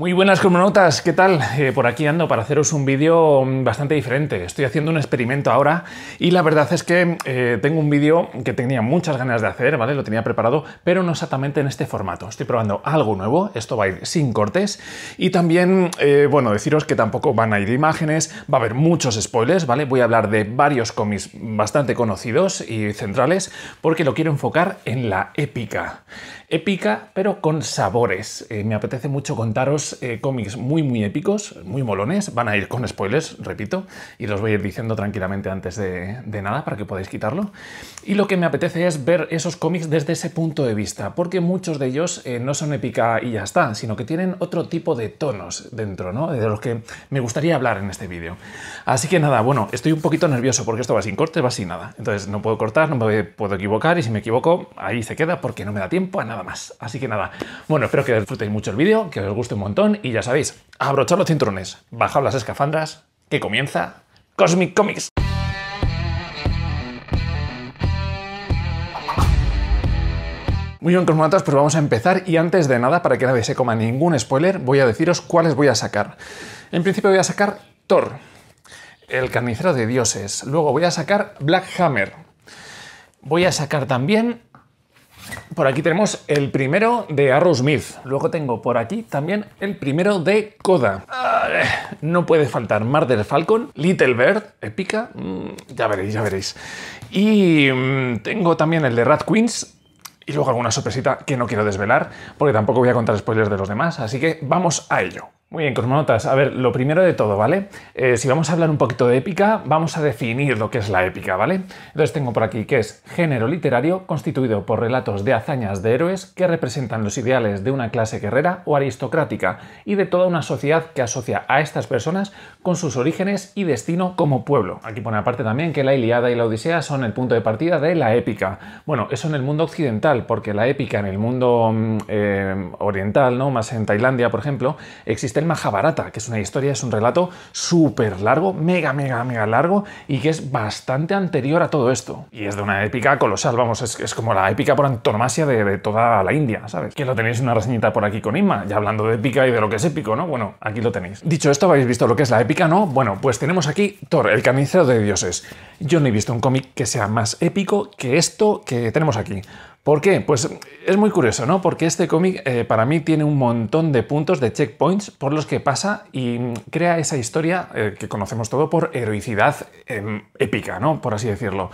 Muy buenas notas ¿qué tal? Eh, por aquí ando para haceros un vídeo mm, bastante diferente. Estoy haciendo un experimento ahora y la verdad es que eh, tengo un vídeo que tenía muchas ganas de hacer, ¿vale? Lo tenía preparado, pero no exactamente en este formato. Estoy probando algo nuevo, esto va a ir sin cortes y también, eh, bueno, deciros que tampoco van a ir imágenes, va a haber muchos spoilers, ¿vale? Voy a hablar de varios cómics bastante conocidos y centrales porque lo quiero enfocar en la épica épica, pero con sabores. Eh, me apetece mucho contaros eh, cómics muy, muy épicos, muy molones. Van a ir con spoilers, repito, y los voy a ir diciendo tranquilamente antes de, nada para que podáis quitarlo. Y lo que me apetece es ver esos cómics desde ese punto de vista, porque muchos de ellos eh, no son épica y ya está, sino que tienen otro tipo de tonos dentro, ¿no? De los que me gustaría hablar en este vídeo. Así que nada, bueno, estoy un poquito nervioso porque esto va sin corte, va sin nada. Entonces no puedo cortar, no me puedo equivocar y si me equivoco, ahí se queda porque no me da tiempo a nada más. Así que nada, bueno, espero que disfrutéis mucho el vídeo, que os guste un montón y ya sabéis, abrochad los cinturones, bajad las escafandras, que comienza Cosmic Comics. Muy bien, cosmonautas, pues vamos a empezar y antes de nada, para que nadie se coma ningún spoiler, voy a deciros cuáles voy a sacar. En principio voy a sacar Thor, el carnicero de dioses. Luego voy a sacar Black Hammer. Voy a sacar también por aquí tenemos el primero de Arrowsmith, Luego tengo por aquí también el primero de Coda. No puede faltar del Falcon, Little Bird, épica. Mm, ya veréis, ya veréis. Y mm, tengo también el de Rat Queens. Y luego alguna sorpresita que no quiero desvelar, porque tampoco voy a contar spoilers de los demás. Así que vamos a ello. Muy bien, cosmonautas. A ver, lo primero de todo, ¿vale? Eh, si vamos a hablar un poquito de épica, vamos a definir lo que es la épica, ¿vale? Entonces tengo por aquí que es género literario constituido por relatos de hazañas de héroes que representan los ideales de una clase guerrera o aristocrática y de toda una sociedad que asocia a estas personas con sus orígenes y destino como pueblo. Aquí pone aparte también que la Iliada y la Odisea son el punto de partida de la épica. Bueno, eso en el mundo occidental, porque la épica en el mundo mm, eh, oriental, ¿no? Más en Tailandia, por ejemplo, existe el Mahabharata, que es una historia, es un relato súper largo, mega, mega, mega largo, y que es bastante anterior a todo esto. Y es de una épica colosal, vamos, es, como la épica por antonomasia de, de, toda la India, ¿sabes? Que lo tenéis una reseñita por aquí con Inma, ya hablando de épica y de lo que es épico, ¿no? Bueno, aquí lo tenéis. Dicho esto, habéis visto lo que es la épica, ¿no? Bueno, pues tenemos aquí Thor, el carnicero de dioses. Yo no he visto un cómic que sea más épico que esto que tenemos aquí. ¿Por qué? Pues es muy curioso, ¿no? Porque este cómic eh, para mí tiene un montón de puntos, de checkpoints por los que pasa y crea esa historia eh, que conocemos todo por heroicidad em, épica, ¿no? Por así decirlo.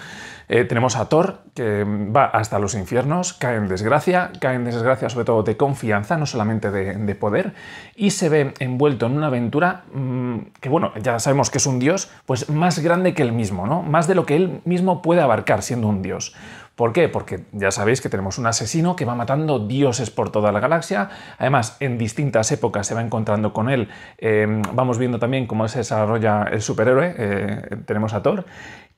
Eh, tenemos a Thor que va hasta los infiernos, cae en desgracia, cae en desgracia sobre todo de confianza, no solamente de, poder, y se ve envuelto en una aventura mm, que, bueno, ya sabemos que es un dios, pues más grande que él mismo, ¿no? Más de lo que él mismo puede abarcar siendo un dios ¿Por qué? Porque ya sabéis que tenemos un asesino que va matando dioses por toda la galaxia. Además, en distintas épocas se va encontrando con él. Em, vamos viendo también cómo se desarrolla el superhéroe. Eh, tenemos a Thor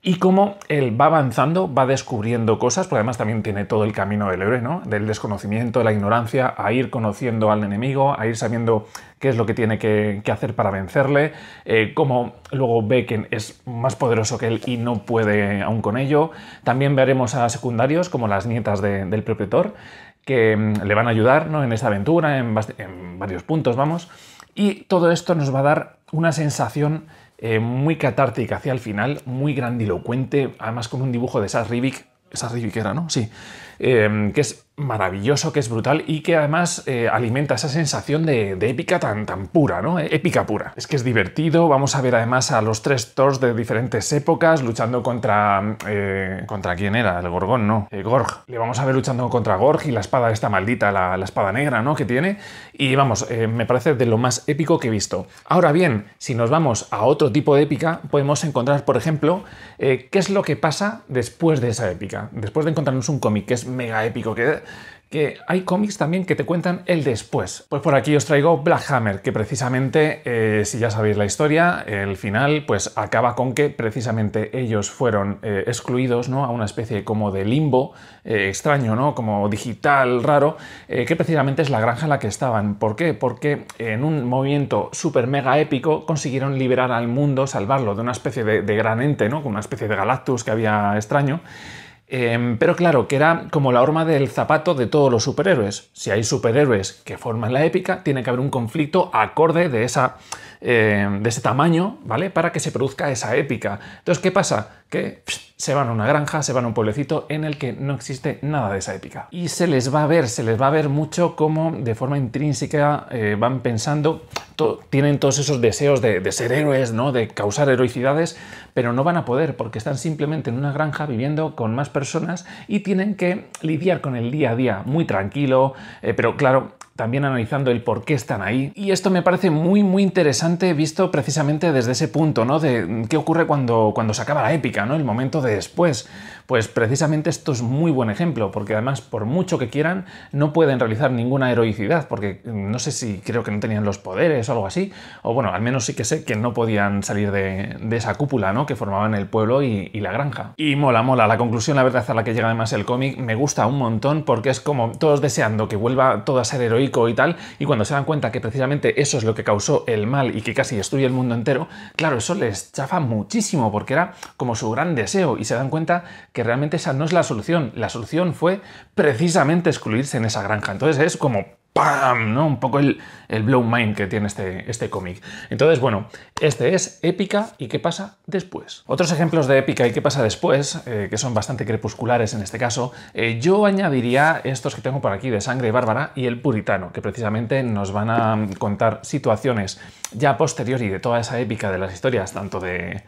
y cómo él va avanzando, va descubriendo cosas, porque además también tiene todo el camino del héroe, ¿no? Del desconocimiento, de la ignorancia, a ir conociendo al enemigo, a ir sabiendo qué es lo que tiene que, hacer para vencerle, eh, cómo luego ve que es más poderoso que él y no puede aún con ello. También veremos a secundarios, como las nietas del propietor, que mm, le van a ayudar ¿no? en esta aventura, en varios puntos, vamos. Y todo esto nos va a dar una sensación eh, muy catártica hacia el final, muy grandilocuente, además con un dibujo de Sas Rivik, Sas Rivik era, ¿no? Sí, eh, que es maravilloso, que es brutal y que además eh, alimenta esa sensación de, épica tan, tan pura, ¿no? Eh, épica pura. Es que es divertido, vamos a ver además a los tres Thors de diferentes épocas luchando contra... Eh, ¿Contra quién era? El Gorgón, ¿no? El Gorg. Le vamos a ver luchando contra Gorg y la espada esta maldita, la, espada negra, ¿no? Que tiene. Y vamos, me parece de lo más épico que he visto. Ahora bien, si nos vamos a otro tipo de épica, podemos encontrar, por ejemplo, qué es lo que pasa después de esa épica. Después de encontrarnos un cómic que es mega épico, que que hay cómics también que te cuentan el después. Pues por aquí os traigo Black Hammer, que precisamente, eh, si ya sabéis la historia, el final pues acaba con que precisamente ellos fueron eh, excluidos ¿no? a una especie como de limbo eh, extraño, ¿no? como digital, raro, que precisamente es la granja en la que estaban. ¿Por qué? Porque en un movimiento súper mega épico consiguieron liberar al mundo, salvarlo de una especie de, gran ente, ¿no? una especie de Galactus que había extraño. Em, pero claro, que era como la horma del zapato de todos los superhéroes. Si hay superhéroes que forman la épica, tiene que haber un conflicto acorde de, esa, em, de ese tamaño, ¿vale? Para que se produzca esa épica. Entonces, ¿qué pasa? Que se van a una granja, se van a un pueblecito en el que no existe nada de esa épica. Y se les va a ver, se les va a ver mucho cómo de forma intrínseca eh, van pensando tienen todos esos deseos de, ser héroes, ¿no? de causar heroicidades, pero no van a poder porque están simplemente en una granja viviendo con más personas y tienen que lidiar con el día a día muy tranquilo, eh, pero claro, también analizando el por qué están ahí. Y esto me parece muy, muy interesante visto precisamente desde ese punto, ¿no? De qué ocurre cuando, cuando se acaba la épica, ¿no? El momento de después. Pues precisamente esto es muy buen ejemplo, porque además por mucho que quieran no pueden realizar ninguna heroicidad, porque mm, no sé si creo que no tenían los poderes o algo así, o bueno, al menos sí que sé que no podían salir de, esa cúpula ¿no? que formaban el pueblo y, y la granja. Y mola, mola, la conclusión la verdad a la que llega además el cómic me gusta un montón porque es como todos deseando que vuelva todo a ser heroico y tal, y cuando se dan cuenta que precisamente eso es lo que causó el mal y que casi destruye el mundo entero, claro, eso les chafa muchísimo porque era como su gran deseo y se dan cuenta que que realmente esa no es la solución. La solución fue precisamente excluirse en esa granja. Entonces es como ¡pam! ¿no? Un poco el, el blow mind que tiene este, este cómic. Entonces, bueno, este es épica y qué pasa después. Otros ejemplos de épica y qué pasa después, eh, que son bastante crepusculares en este caso, eh, yo añadiría estos que tengo por aquí de Sangre Bárbara y El Puritano, que precisamente nos van a contar situaciones ya posteriori de toda esa épica de las historias, tanto de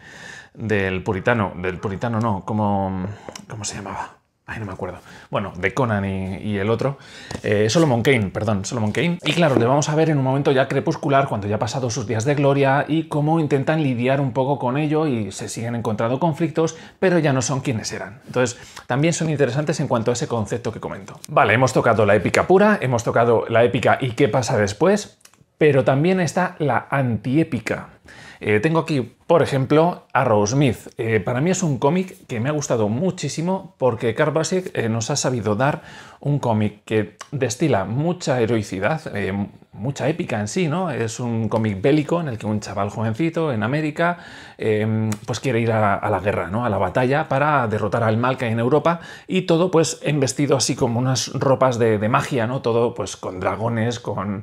del puritano, del puritano no, como, ¿cómo se llamaba? Ay, no me acuerdo. Bueno, de Conan y, el otro. Eh, Solomon Kane, perdón, Solomon Kane. Y claro, le vamos a ver en un momento ya crepuscular, cuando ya ha pasado sus días de gloria, y cómo intentan lidiar un poco con ello y se siguen encontrando conflictos, pero ya no son quienes eran. Entonces, también son interesantes en cuanto a ese concepto que comento. Vale, hemos tocado la épica pura, hemos tocado la épica y qué pasa después, pero también está la antiépica. Eh, tengo aquí por ejemplo, Arrow Smith. Eh, para mí es un cómic que me ha gustado muchísimo porque Carl eh, nos ha sabido dar un cómic que destila mucha heroicidad, eh, mucha épica en sí, ¿no? Es un cómic bélico en el que un chaval jovencito en América pues quiere ir a, la guerra, ¿no? A la batalla para derrotar al mal que en Europa y todo pues vestido así como unas ropas de, magia, ¿no? Todo pues con dragones, con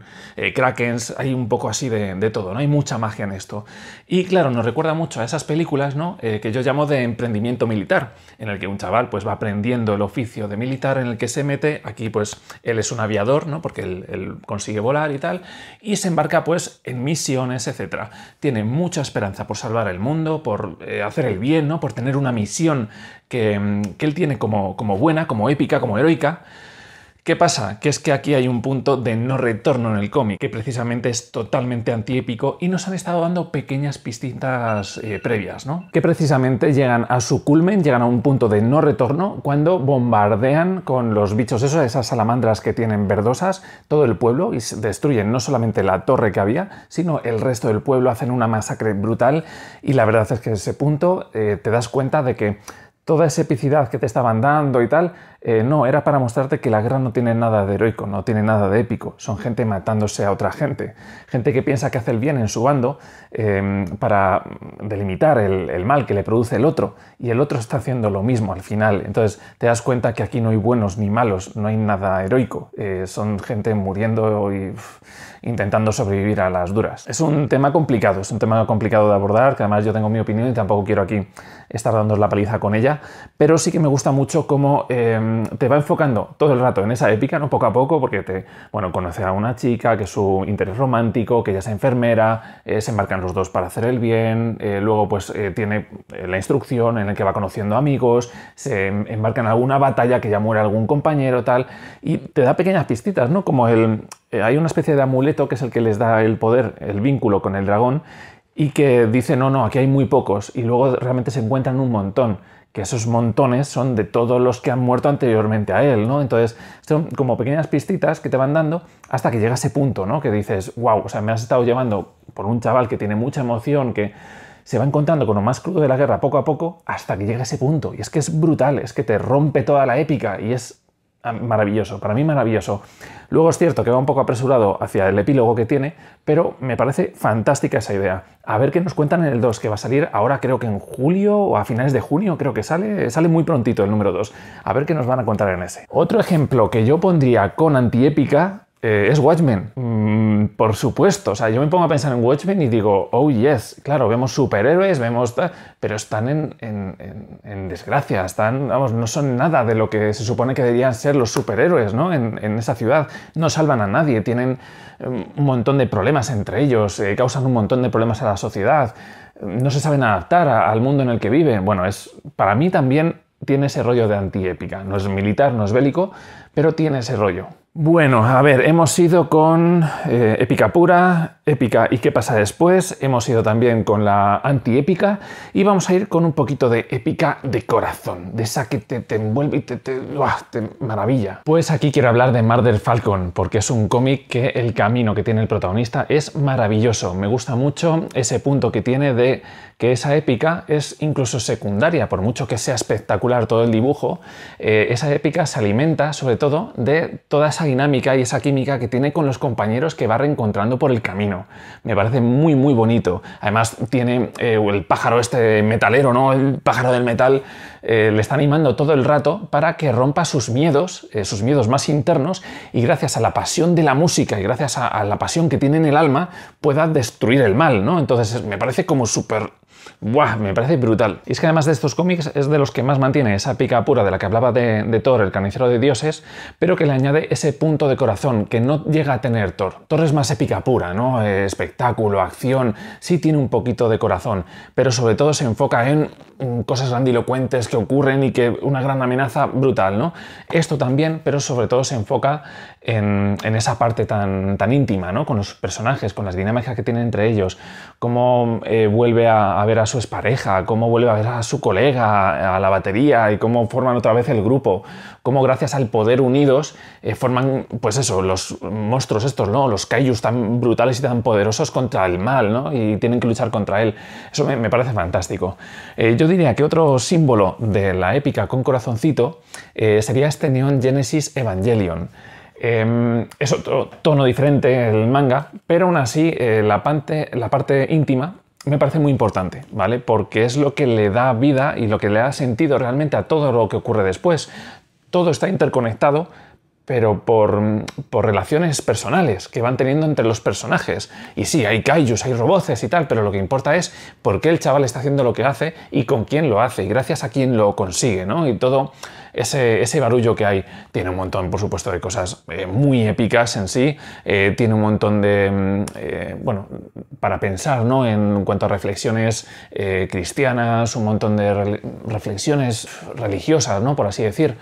krakens, hay un poco así de, todo, ¿no? Hay mucha magia en esto. Y claro, nos recuerda mucho a esas películas ¿no? Eh, que yo llamo de emprendimiento militar, en el que un chaval pues, va aprendiendo el oficio de militar en el que se mete. Aquí pues él es un aviador, ¿no? porque él, consigue volar y tal, y se embarca pues en misiones, etc. Tiene mucha esperanza por salvar el mundo, por eh, hacer el bien, ¿no? por tener una misión que, mm, él tiene como buena, como épica, como heroica. ¿Qué pasa? Que es que aquí hay un punto de no retorno en el cómic, que precisamente es totalmente antiépico y nos han estado dando pequeñas pistitas eh, previas, ¿no? Que precisamente llegan a su culmen, llegan a un punto de no retorno cuando bombardean con los bichos esos, esas salamandras que tienen verdosas, todo el pueblo y destruyen no solamente la torre que había, sino el resto del pueblo, hacen una masacre brutal y la verdad es que en ese punto eh, te das cuenta de que toda esa epicidad que te estaban dando y tal eh, no, era para mostrarte que la guerra no tiene nada de heroico, no tiene nada de épico. Son gente matándose a otra gente. Gente que piensa que hace el bien en su bando em, para delimitar el, mal que le produce el otro. Y el otro está haciendo lo mismo al final. Entonces te das cuenta que aquí no hay buenos ni malos, no hay nada heroico. Eh, son gente muriendo y intentando sobrevivir a las duras. Es un tema complicado, es un tema complicado de abordar, que además yo tengo mi opinión y tampoco quiero aquí estar dando la paliza con ella. Pero sí que me gusta mucho cómo em, te va enfocando todo el rato en esa épica, ¿no? Poco a poco, porque te, bueno, conoce a una chica que es su interés romántico, que ella es enfermera, eh, se embarcan los dos para hacer el bien, eh, luego pues eh, tiene la instrucción en la que va conociendo amigos, se em, embarcan en alguna batalla que ya muere algún compañero, tal, y te da pequeñas pistitas, ¿no? Como el... hay una especie de amuleto que es el que les da el poder, el vínculo con el dragón, y que dice, no, no, aquí hay muy pocos, y luego realmente se encuentran un montón que esos montones son de todos los que han muerto anteriormente a él, ¿no? Entonces, son como pequeñas pistitas que te van dando hasta que llega ese punto, ¿no? Que dices, wow, o sea, me has estado llevando por un chaval que tiene mucha emoción, que se va encontrando con lo más crudo de la guerra poco a poco, hasta que llega ese punto. Y es que es brutal, es que te rompe toda la épica y es Ah, maravilloso, para mí maravilloso. Luego es cierto que va un poco apresurado hacia el epílogo que tiene, pero me parece fantástica esa idea. A ver qué nos cuentan en el 2, que va a salir ahora creo que en julio o a finales de junio, creo que sale, sale muy prontito el número 2. A ver qué nos van a contar en ese. Otro ejemplo que yo pondría con antiépica eh, es Watchmen, mm, por supuesto. O sea, yo me pongo a pensar en Watchmen y digo, oh yes, claro, vemos superhéroes, vemos, pero están en, desgracia, están, vamos, no son nada de lo que se supone que deberían ser los superhéroes, ¿no? En, esa ciudad no salvan a nadie, tienen mm, un montón de problemas entre ellos, eh, causan un montón de problemas a la sociedad, mm, no se saben adaptar al mundo en el que viven. Bueno, es para mí también tiene ese rollo de antiépica. No es militar, no es bélico, pero tiene ese rollo. Bueno, a ver, hemos ido con eh, épica pura, épica y qué pasa después, hemos ido también con la antiépica y vamos a ir con un poquito de épica de corazón, de esa que te, envuelve y te, te, maravilla. Pues aquí quiero hablar de mar del Falcon, porque es un cómic que el camino que tiene el protagonista es maravilloso, me gusta mucho ese punto que tiene de que esa épica es incluso secundaria, por mucho que sea espectacular todo el dibujo, eh, esa épica se alimenta sobre todo de toda esa dinámica y esa química que tiene con los compañeros que va reencontrando por el camino. Me parece muy, muy bonito. Además, tiene eh, el pájaro este metalero, ¿no? El pájaro del metal eh, le está animando todo el rato para que rompa sus miedos, eh, sus miedos más internos, y gracias a la pasión de la música y gracias a, a la pasión que tiene en el alma, pueda destruir el mal, ¿no? Entonces, me parece como súper ¡Buah! Me parece brutal. Y es que además de estos cómics es de los que más mantiene esa pica pura de la que hablaba de, Thor, el carnicero de dioses, pero que le añade ese punto de corazón que no llega a tener Thor. Thor es más épica pura, ¿no? Eh, espectáculo, acción, sí tiene un poquito de corazón, pero sobre todo se enfoca en mm, cosas grandilocuentes que ocurren y que una gran amenaza brutal, ¿no? Esto también, pero sobre todo se enfoca en, esa parte tan, íntima, ¿no? con los personajes, con las dinámicas que tienen entre ellos, cómo eh, vuelve a, ver a su expareja, cómo vuelve a ver a su colega, a la batería y cómo forman otra vez el grupo, cómo gracias al poder unidos eh, forman, pues eso, los monstruos estos, ¿no? los kaijus tan brutales y tan poderosos contra el mal ¿no? y tienen que luchar contra él. Eso me, parece fantástico. Eh, yo diría que otro símbolo de la épica con corazoncito sería este Neon Genesis Evangelion. Em, es otro tono diferente el manga, pero aún así eh, la, parte, la parte íntima me parece muy importante, ¿vale? Porque es lo que le da vida y lo que le da sentido realmente a todo lo que ocurre después. Todo está interconectado pero por, relaciones personales que van teniendo entre los personajes. Y sí, hay kaijus, hay roboces y tal, pero lo que importa es por qué el chaval está haciendo lo que hace y con quién lo hace, y gracias a quién lo consigue, ¿no? Y todo ese, barullo que hay tiene un montón, por supuesto, de cosas eh, muy épicas en sí, eh, tiene un montón de, mm, eh, bueno, para pensar, ¿no? En cuanto a reflexiones cristianas, un montón de reflexiones religiosas, ¿no? Por así decir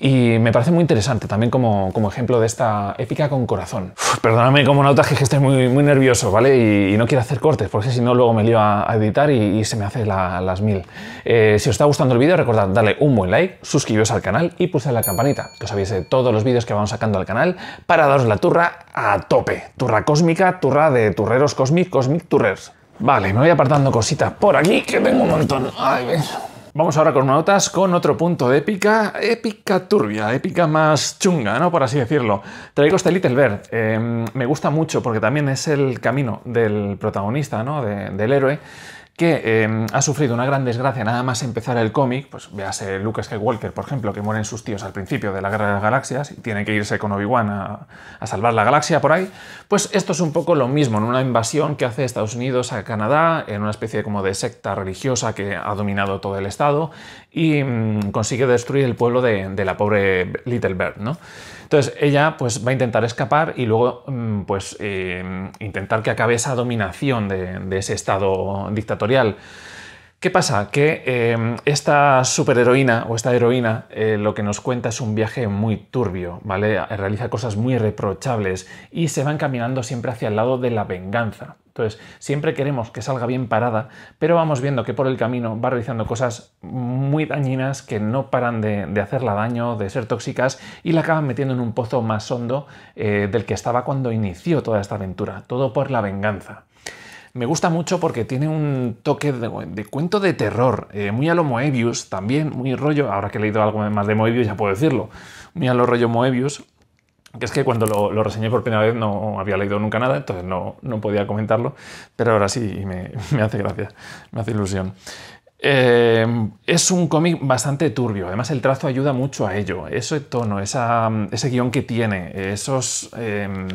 y me parece muy interesante también como, como ejemplo de esta épica con corazón. perdóname como nauta que estoy muy, muy nervioso, ¿vale? Y, no quiero hacer cortes, porque si no luego me lío a, editar y, se me hace las mil. Eh, si os está gustando el vídeo, recordad darle un buen like, suscribiros al canal y pulsar la campanita, que os avise todos los vídeos que vamos sacando al canal para daros la turra a tope. Turra cósmica, turra de turreros cósmicos, cosmic turrers. Vale, me voy apartando cositas por aquí, que tengo un montón. Ay, ves. Vamos ahora con notas, con otro punto de épica, épica turbia, épica más chunga, ¿no? Por así decirlo. Traigo este Little Bird. Em, me gusta mucho porque también es el camino del protagonista, ¿no? del héroe que em, ha sufrido una gran desgracia nada más empezar el cómic, pues véase Luke Walker, por ejemplo, que mueren sus tíos al principio de la Guerra de las Galaxias y tiene que irse con Obi-Wan a, a, salvar la galaxia por ahí, pues esto es un poco lo mismo, en una invasión que hace Estados Unidos a Canadá, en una especie como de secta religiosa que ha dominado todo el Estado y mm, consigue destruir el pueblo de, la pobre Little Bird, ¿no? Entonces ella pues va a intentar escapar y luego mm, pues eh, intentar que acabe esa dominación de, ese estado dictatorial. ¿Qué pasa? Que eh, esta superheroína o esta heroína eh, lo que nos cuenta es un viaje muy turbio, ¿vale? Realiza cosas muy reprochables y se va encaminando siempre hacia el lado de la venganza. Entonces, siempre queremos que salga bien parada, pero vamos viendo que por el camino va realizando cosas muy dañinas que no paran de, hacerla daño, de ser tóxicas, y la acaban metiendo en un pozo más hondo eh, del que estaba cuando inició toda esta aventura, todo por la venganza me gusta mucho porque tiene un toque de, cuento de terror, eh, muy a lo Moebius también, muy rollo, ahora que he leído algo más de Moebius ya puedo decirlo, muy a lo rollo Moebius, que es que cuando lo, reseñé por primera vez no había leído nunca nada, entonces no, podía comentarlo, pero ahora sí me, me hace gracia, me hace ilusión. Eh, es un cómic bastante turbio, además el trazo ayuda mucho a ello, ese tono, ese guión que tiene, esos... Em,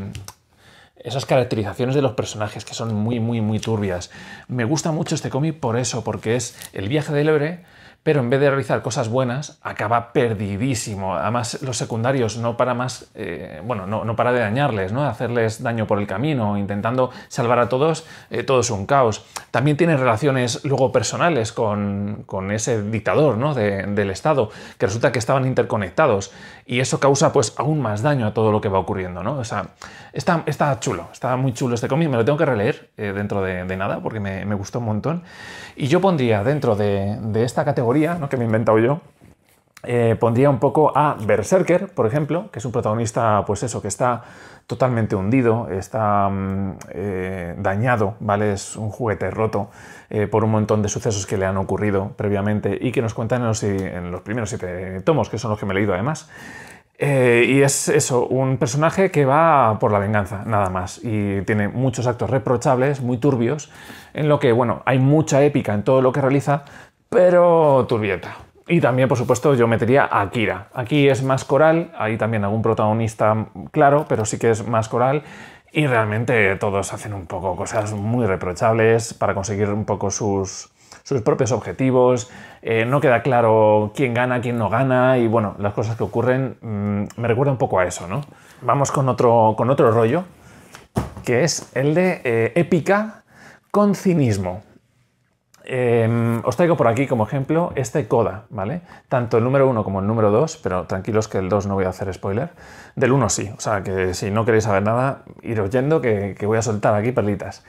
esas caracterizaciones de los personajes que son muy, muy, muy turbias. Me gusta mucho este cómic por eso, porque es el viaje del Lebre pero en vez de realizar cosas buenas, acaba perdidísimo. Además, los secundarios no para más, eh, bueno, no, para de dañarles, ¿no? Hacerles daño por el camino, intentando salvar a todos, eh, todo es un caos. También tiene relaciones luego personales con, ese dictador, ¿no? del Estado, que resulta que estaban interconectados y eso causa pues aún más daño a todo lo que va ocurriendo, ¿no? O sea, está, está chulo, está muy chulo este cómic, me lo tengo que releer eh, dentro de, nada porque me, me gustó un montón. Y yo pondría dentro de, esta categoría, ¿no? que me he inventado yo, eh, pondría un poco a Berserker, por ejemplo, que es un protagonista, pues eso, que está totalmente hundido, está mm, eh, dañado, ¿vale? Es un juguete roto eh, por un montón de sucesos que le han ocurrido previamente y que nos cuentan en en los primeros siete tomos, que son los que me he leído además. Eh, y es eso, un personaje que va por la venganza, nada más. Y tiene muchos actos reprochables, muy turbios, en lo que, bueno, hay mucha épica en todo lo que realiza, pero turbieta. Y también, por supuesto, yo metería a Akira. Aquí es más coral, hay también algún protagonista claro, pero sí que es más coral. Y realmente todos hacen un poco cosas muy reprochables para conseguir un poco sus, sus propios objetivos, eh, no queda claro quién gana, quién no gana y bueno, las cosas que ocurren mm, me recuerda un poco a eso, ¿no? Vamos con otro, con otro rollo, que es el de eh, épica con cinismo. Em, os traigo por aquí como ejemplo este coda, ¿vale? Tanto el número 1 como el número 2, pero tranquilos que el 2 no voy a hacer spoiler. Del 1 sí, o sea que si no queréis saber nada, iros oyendo que, que voy a soltar aquí perlitas.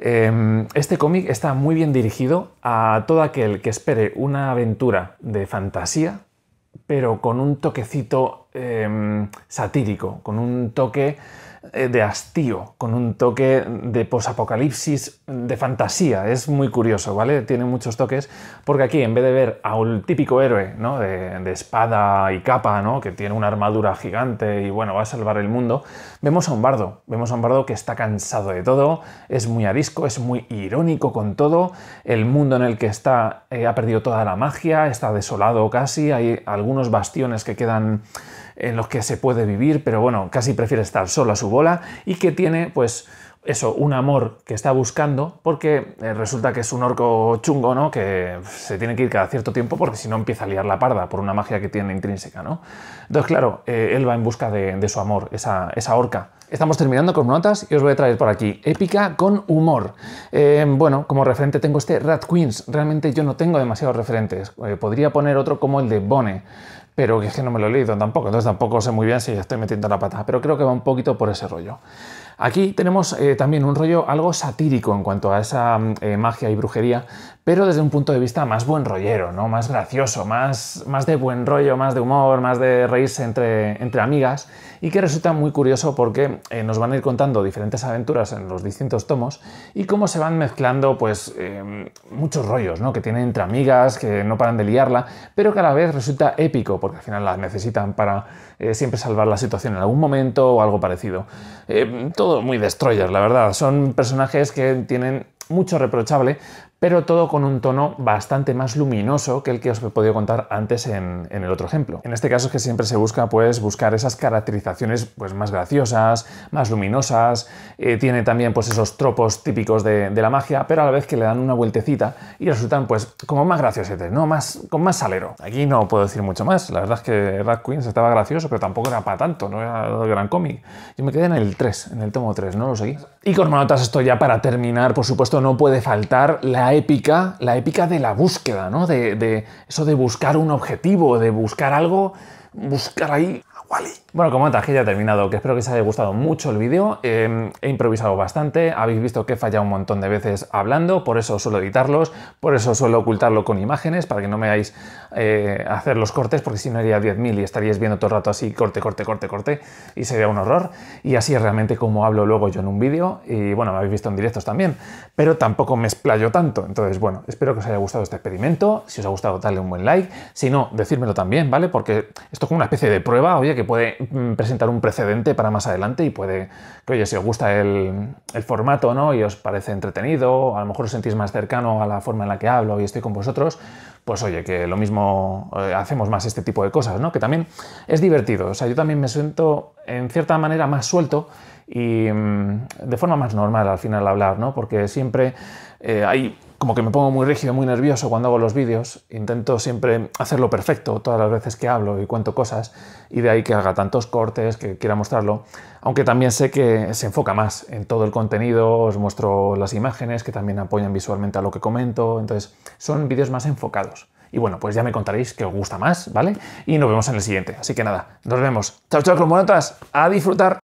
Em, este cómic está muy bien dirigido a todo aquel que espere una aventura de fantasía, pero con un toquecito em, satírico, con un toque eh, de hastío, con un toque de posapocalipsis, de fantasía. Es muy curioso, ¿vale? Tiene muchos toques, porque aquí en vez de ver a un típico héroe, ¿no? De, espada y capa, ¿no? Que tiene una armadura gigante y bueno, va a salvar el mundo, vemos a un bardo. Vemos a un bardo que está cansado de todo, es muy arisco, es muy irónico con todo. El mundo en el que está eh, ha perdido toda la magia, está desolado casi, hay algunos bastiones que quedan en los que se puede vivir, pero bueno, casi prefiere estar solo a su bola y que tiene pues eso, un amor que está buscando, porque eh, resulta que es un orco chungo, ¿no? Que se tiene que ir cada cierto tiempo porque si no empieza a liar la parda por una magia que tiene intrínseca, ¿no? Entonces, claro, eh, él va en busca de, su amor, esa, esa, orca. Estamos terminando con notas y os voy a traer por aquí. Épica con humor. Eh, bueno, como referente tengo este Rat Queens. Realmente yo no tengo demasiados referentes. podría poner otro como el de Bone pero es que no me lo he leído tampoco, entonces tampoco sé muy bien si estoy metiendo la pata, pero creo que va un poquito por ese rollo. Aquí tenemos eh, también un rollo algo satírico en cuanto a esa mm, eh, magia y brujería, pero desde un punto de vista más buen rollero, ¿no? más gracioso, más, más de buen rollo, más de humor, más de reírse entre amigas y que resulta muy curioso porque eh, nos van a ir contando diferentes aventuras en los distintos tomos y cómo se van mezclando pues em, muchos rollos, ¿no? Que tienen entre amigas, que no paran de liarla, pero que a la vez resulta épico porque al final las necesitan para eh, siempre salvar la situación en algún momento o algo parecido. Em, todo muy destroyers la verdad. Son personajes que tienen mucho reprochable, pero todo con un tono bastante más luminoso que el que os he podido contar antes en, el otro ejemplo. En este caso es que siempre se busca pues, buscar esas caracterizaciones pues, más graciosas, más luminosas, eh, tiene también pues, esos tropos típicos de, la magia, pero a la vez que le dan una vueltecita y resultan pues, como más graciosetes, ¿no? más, con más salero. Aquí no puedo decir mucho más, la verdad es que Rat Queens estaba gracioso, pero tampoco era para tanto, no era el gran cómic. Yo me quedé en el 3, en el tomo 3, no lo seguís? Y con notas esto ya para terminar, por supuesto, no puede faltar la épica, la épica de la búsqueda, ¿no? De, de eso de buscar un objetivo, de buscar algo, buscar ahí bueno, como antes que ya he terminado, que espero que os haya gustado mucho el vídeo. Eh, he improvisado bastante, habéis visto que he fallado un montón de veces hablando, por eso suelo editarlos, por eso suelo ocultarlo con imágenes, para que no me hagáis eh, hacer los cortes, porque si no haría 10.000 y estaríais viendo todo el rato así, corte, corte, corte, corte, y sería un horror. Y así es realmente como hablo luego yo en un vídeo, y bueno, me habéis visto en directos también, pero tampoco me explayo tanto. Entonces, bueno, espero que os haya gustado este experimento, si os ha gustado, dale un buen like, si no, decírmelo también, ¿vale? Porque esto es como una especie de prueba, oye, que puede mm, presentar un precedente para más adelante y puede oye, si os gusta el, formato ¿no? y os parece entretenido, a lo mejor os sentís más cercano a la forma en la que hablo y estoy con vosotros, pues oye, que lo mismo eh, hacemos más este tipo de cosas, ¿no? que también es divertido. O sea, yo también me siento en cierta manera más suelto y mm, de forma más normal al final hablar, ¿no? porque siempre eh, hay como que me pongo muy rígido, muy nervioso cuando hago los vídeos. Intento siempre hacerlo perfecto todas las veces que hablo y cuento cosas, y de ahí que haga tantos cortes, que quiera mostrarlo. Aunque también sé que se enfoca más en todo el contenido, os muestro las imágenes que también apoyan visualmente a lo que comento. Entonces, son vídeos más enfocados. Y bueno, pues ya me contaréis que os gusta más, ¿vale? Y nos vemos en el siguiente. Así que nada, nos vemos. Chao, chao, notas. A disfrutar.